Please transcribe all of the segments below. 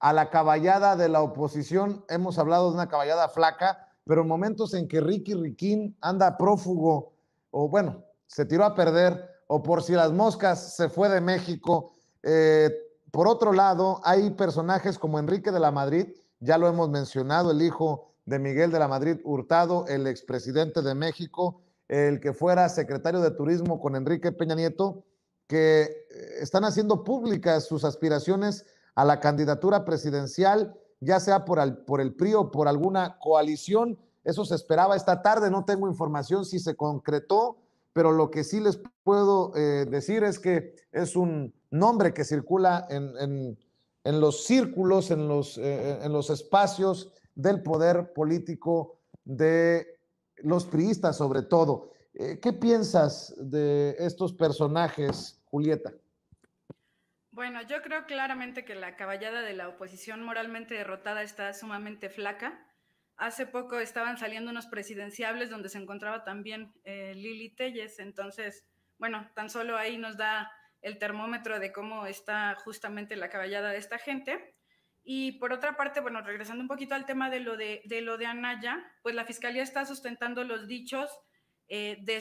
a la caballada de la oposición. Hemos hablado de una caballada flaca, pero momentos en que Ricky Riquín anda prófugo, o bueno, se tiró a perder, o por si las moscas se fue de México. Eh, por otro lado, hay personajes como Enrique de la Madrid, ya lo hemos mencionado, el hijo de Miguel de la Madrid Hurtado, el expresidente de México, el que fuera secretario de Turismo con Enrique Peña Nieto, que eh, están haciendo públicas sus aspiraciones a la candidatura presidencial, ya sea por, el PRI o por alguna coalición. Eso se esperaba esta tarde, no tengo información si se concretó, pero lo que sí les puedo eh, decir es que es un nombre que circula en, los círculos, eh, eh, en los espacios del poder político de los priistas sobre todo. ¿Qué piensas de estos personajes, Julieta? Bueno, yo creo claramente que la caballada de la oposición moralmente derrotada está sumamente flaca. Hace poco estaban saliendo unos presidenciables donde se encontraba también eh, Lili Telles, entonces, bueno, tan solo ahí nos da el termómetro de cómo está justamente la caballada de esta gente. Y por otra parte, bueno, regresando un poquito al tema de lo de, lo de Anaya, pues la Fiscalía está sustentando los dichos eh, de,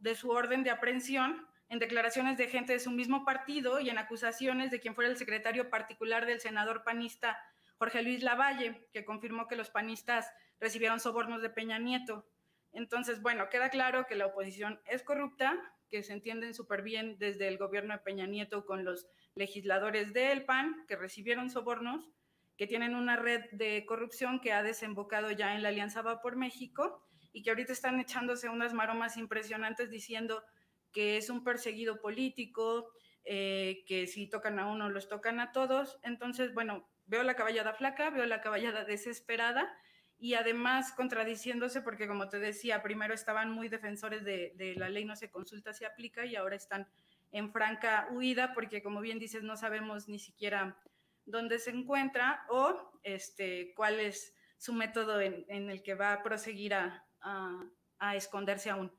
de su orden de aprehensión en declaraciones de gente de su mismo partido y en acusaciones de quien fuera el secretario particular del senador panista Jorge Luis Lavalle, que confirmó que los panistas recibieron sobornos de Peña Nieto. Entonces, bueno, queda claro que la oposición es corrupta, que se entienden súper bien desde el gobierno de Peña Nieto con los legisladores del PAN, que recibieron sobornos, que tienen una red de corrupción que ha desembocado ya en la Alianza Va por México y que ahorita están echándose unas maromas impresionantes diciendo que es un perseguido político, eh, que si tocan a uno, los tocan a todos. Entonces, bueno, veo la caballada flaca, veo la caballada desesperada y además contradiciéndose porque, como te decía, primero estaban muy defensores de, la ley no se consulta, se aplica y ahora están en franca huida porque, como bien dices, no sabemos ni siquiera dónde se encuentra o este, cuál es su método en, el que va a proseguir a esconderse aún.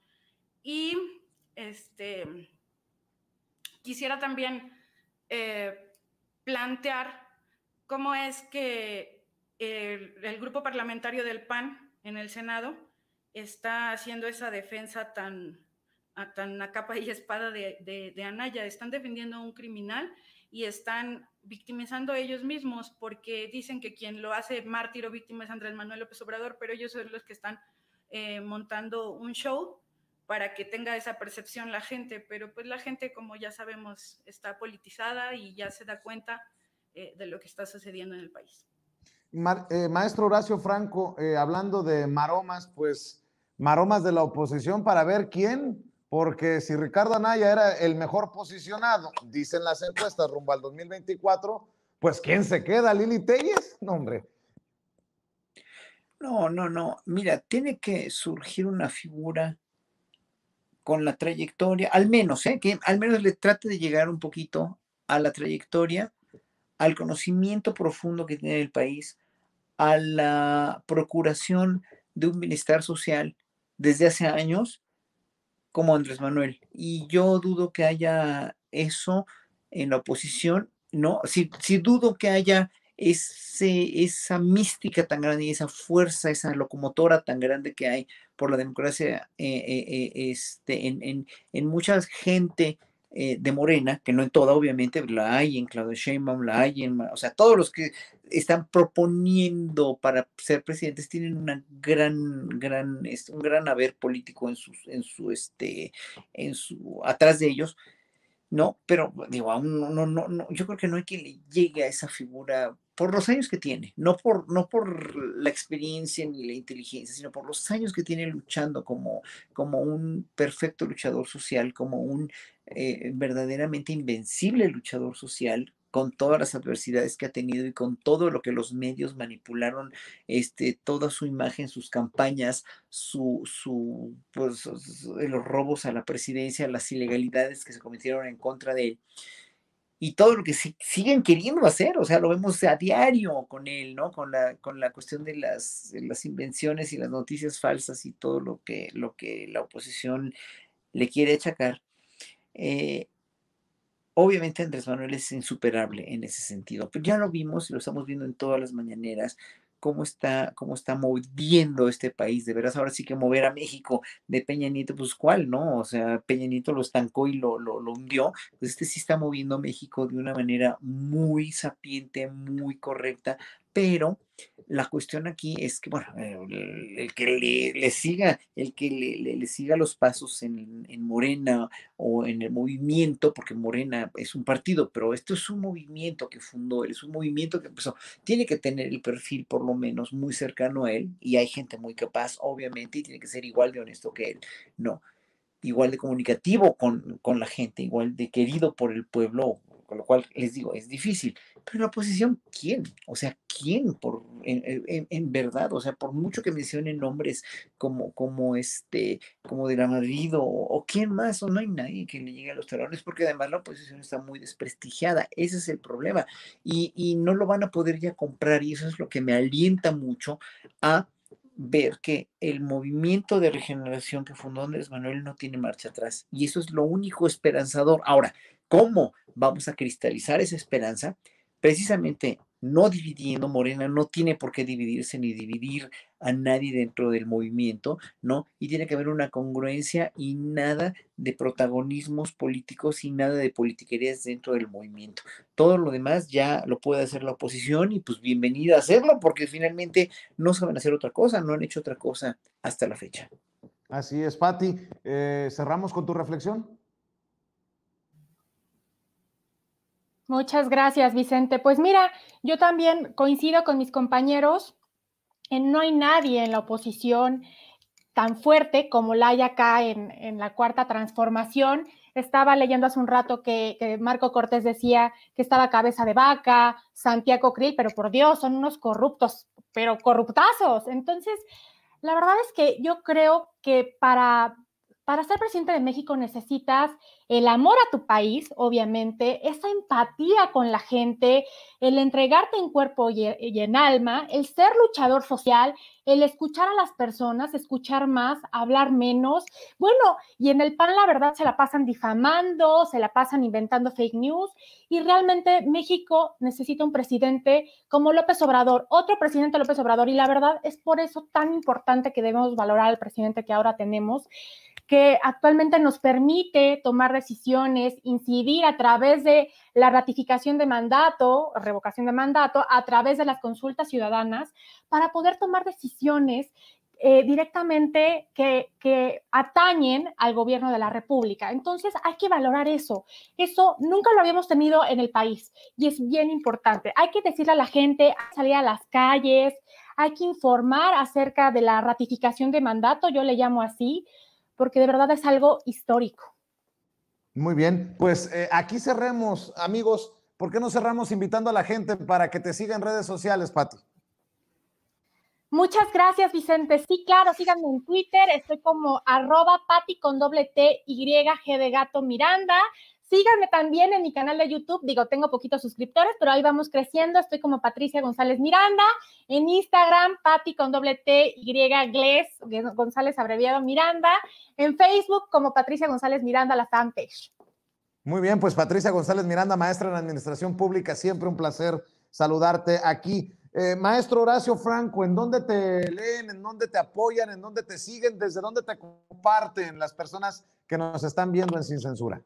Y este, quisiera también eh, plantear cómo es que el, grupo parlamentario del PAN en el Senado está haciendo esa defensa tan a, tan capa y espada de, Anaya. Están defendiendo a un criminal y están victimizando a ellos mismos porque dicen que quien lo hace mártir o víctima es Andrés Manuel López Obrador, pero ellos son los que están eh, montando un show para que tenga esa percepción la gente, pero pues la gente, como ya sabemos, está politizada y ya se da cuenta eh, de lo que está sucediendo en el país. Eh, maestro Horacio Franco, eh, hablando de maromas, pues maromas de la oposición para ver quién, porque si Ricardo Anaya era el mejor posicionado, dicen las encuestas rumbo al 2024, pues ¿quién se queda? ¿Lili Telles? No, hombre. No, no, no. Mira, tiene que surgir una figura con la trayectoria, al menos, ¿eh? que al menos le trate de llegar un poquito a la trayectoria, al conocimiento profundo que tiene el país, a la procuración de un bienestar social desde hace años, como Andrés Manuel. Y yo dudo que haya eso en la oposición, ¿no? Si, si dudo que haya ese, esa mística tan grande y esa fuerza, esa locomotora tan grande que hay por la democracia eh, eh, eh, este, en, en, mucha gente de Morena, que no en toda, obviamente, la hay en Claudia Sheinbaum, la hay en, o sea, todos los que están proponiendo para ser presidentes tienen una gran, gran, un gran haber político en sus, en su, este, en su, atrás de ellos ¿no? Pero digo, no, no, no, yo creo que no hay quien le llegue a esa figura por los años que tiene, no por, no por la experiencia ni la inteligencia, sino por los años que tiene luchando como, como un perfecto luchador social, como un eh, verdaderamente invencible luchador social, con todas las adversidades que ha tenido y con todo lo que los medios manipularon, este, toda su imagen, sus campañas, su, su, pues, los robos a la presidencia, las ilegalidades que se cometieron en contra de él. Y todo lo que siguen queriendo hacer, o sea, lo vemos a diario con él, ¿no? Con la, con la cuestión de las, las invenciones y las noticias falsas y todo lo que, lo que la oposición le quiere achacar. Eh, Obviamente Andrés Manuel es insuperable en ese sentido, pero ya lo vimos y lo estamos viendo en todas las mañaneras, cómo está, cómo está moviendo este país. De veras, ahora sí que mover a México de Peña Nieto, pues cuál, ¿no? O sea, Peña Nieto lo estancó y lo, lo, lo hundió. Pues, este sí está moviendo a México de una manera muy sapiente, muy correcta, pero la cuestión aquí es que, bueno, eh, el, que le, siga, el que siga los pasos en, Morena o en el movimiento, porque Morena es un partido, pero esto es un movimiento que fundó él, es un movimiento que empezó. Tiene que tener el perfil por lo menos muy cercano a él y hay gente muy capaz, obviamente, y tiene que ser igual de honesto que él. No igual de comunicativo con, con, la gente, igual de querido por el pueblo, con lo cual les digo, es difícil. Pero la oposición, ¿quién? O sea, ¿quién? Por, en, verdad, o sea, por mucho que mencionen nombres como, como este, como de la Madrid o, quién más, o no hay nadie que le llegue a los talones, porque además la oposición está muy desprestigiada, ese es el problema. Y, y no lo van a poder ya comprar, y eso es lo que me alienta mucho a ver que el movimiento de regeneración que fundó Andrés Manuel no tiene marcha atrás. Y eso es lo único esperanzador. Ahora, ¿cómo vamos a cristalizar esa esperanza? Precisamente no dividiendo, Morena no tiene por qué dividirse ni dividir a nadie dentro del movimiento, ¿no? Y tiene que haber una congruencia y nada de protagonismos políticos y nada de politiquerías dentro del movimiento. Todo lo demás ya lo puede hacer la oposición y pues bienvenida a hacerlo porque finalmente no saben hacer otra cosa, no han hecho otra cosa hasta la fecha. Así es, Pati. Eh, ¿Cerramos con tu reflexión? Muchas gracias, Vicente. Pues mira, yo también coincido con mis compañeros en no hay nadie en la oposición tan fuerte como la hay acá en, la cuarta transformación. Estaba leyendo hace un rato que, Marco Cortés decía que estaba cabeza de vaca, Santiago Krill, pero por Dios, son unos corruptos, pero corruptazos. Entonces, la verdad es que yo creo que para para ser presidente de México necesitas el amor a tu país, obviamente, esa empatía con la gente, el entregarte en cuerpo e, y en alma, el ser luchador social, el escuchar a las personas, escuchar más, hablar menos. Bueno, y en el PAN la verdad se la pasan difamando, se la pasan inventando fake news y realmente México necesita un presidente como López Obrador, otro presidente López Obrador y la verdad es por eso tan importante que debemos valorar al presidente que ahora tenemos que actualmente nos permite tomar decisiones, incidir a través de la ratificación de mandato, revocación de mandato, a través de las consultas ciudadanas, para poder tomar decisiones eh, directamente que, atañen al gobierno de la República. Entonces hay que valorar eso. Eso nunca lo habíamos tenido en el país y es bien importante. Hay que decirle a la gente, salir a las calles, hay que informar acerca de la ratificación de mandato, yo le llamo así, porque de verdad es algo histórico. Muy bien, pues eh, aquí cerremos, amigos. ¿Por qué no cerramos invitando a la gente para que te siga en redes sociales, Pati? Muchas gracias, Vicente. Sí, claro, síganme en Twitter. Estoy como arroba pati con doble T y G de gato Miranda. Síganme también en mi canal de YouTube. Digo, tengo poquitos suscriptores, pero ahí vamos creciendo. Estoy como Patricia González Miranda. En Instagram, Patti con doble T, Y, Gles, González abreviado Miranda. En Facebook, como Patricia González Miranda, la fanpage. Muy bien, pues Patricia González Miranda, maestra en Administración Pública. Siempre un placer saludarte aquí. Eh, maestro Horacio Franco, ¿en dónde te leen? ¿En dónde te apoyan? ¿En dónde te siguen? ¿Desde dónde te comparten las personas que nos están viendo en Sin Censura?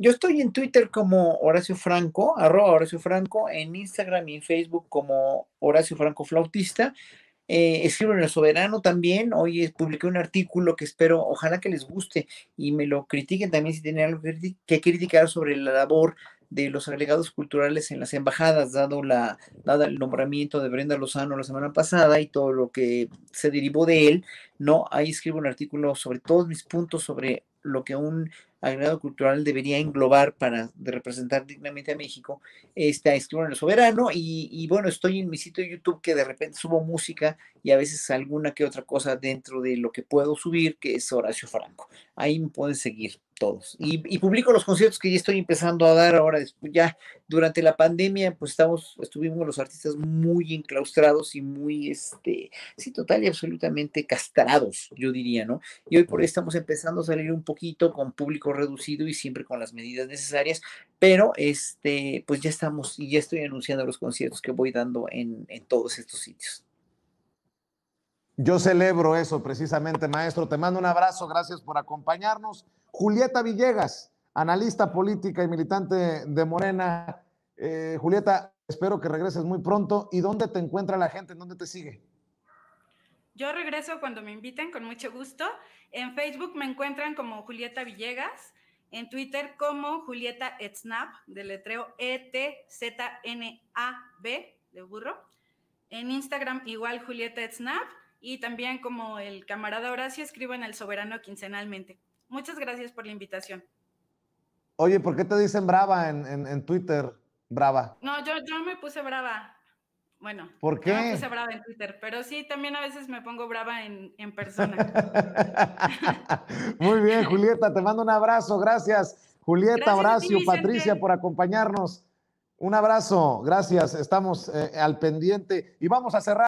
Yo estoy en Twitter como Horacio Franco, arroba Horacio Franco, en Instagram y en Facebook como Horacio Franco Flautista. Eh, escribo en El Soberano también. Hoy publiqué un artículo que espero, ojalá que les guste y me lo critiquen también si tienen algo que criticar sobre la labor de los agregados culturales en las embajadas, dado, la, dado el nombramiento de Brenda Lozano la semana pasada y todo lo que se derivó de él, ¿no? Ahí escribo un artículo sobre todos mis puntos sobre lo que un grado cultural debería englobar para de representar dignamente a México, está Escribano en el Soberano y, y, bueno, estoy en mi sitio de YouTube que de repente subo música y a veces alguna que otra cosa dentro de lo que puedo subir, que es Horacio Franco. Ahí me pueden seguir todos. Y, publico los conciertos que ya estoy empezando a dar ahora, ya durante la pandemia, pues estamos, estuvimos los artistas muy enclaustrados y muy, este, sí, total y absolutamente castrados, yo diría, ¿no? Y hoy por hoy estamos empezando a salir un poquito con público reducido y siempre con las medidas necesarias, pero, este, pues ya estamos y ya estoy anunciando los conciertos que voy dando en, en todos estos sitios. Yo celebro eso precisamente, maestro. Te mando un abrazo, gracias por acompañarnos. Julieta Villegas, analista política y militante de Morena. Eh, Julieta, espero que regreses muy pronto. ¿Y dónde te encuentra la gente? ¿En dónde te sigue? Yo regreso cuando me inviten, con mucho gusto. En Facebook me encuentran como Julieta Villegas, en Twitter como Julieta etsnap, de letreo E-T-Z-N-A-B, de burro. En Instagram igual Julieta etsnap y también como el camarada Horacio escribo en El Soberano quincenalmente. Muchas gracias por la invitación. Oye, ¿por qué te dicen brava en, Twitter? Brava. No, yo, yo me puse brava. Bueno, ¿por qué? Yo me puse brava en Twitter, pero sí, también a veces me pongo brava en, persona. Muy bien, Julieta, te mando un abrazo. Gracias, Julieta, Horacio, Patricia, por acompañarnos. Un abrazo, gracias. Estamos eh, al pendiente y vamos a cerrar.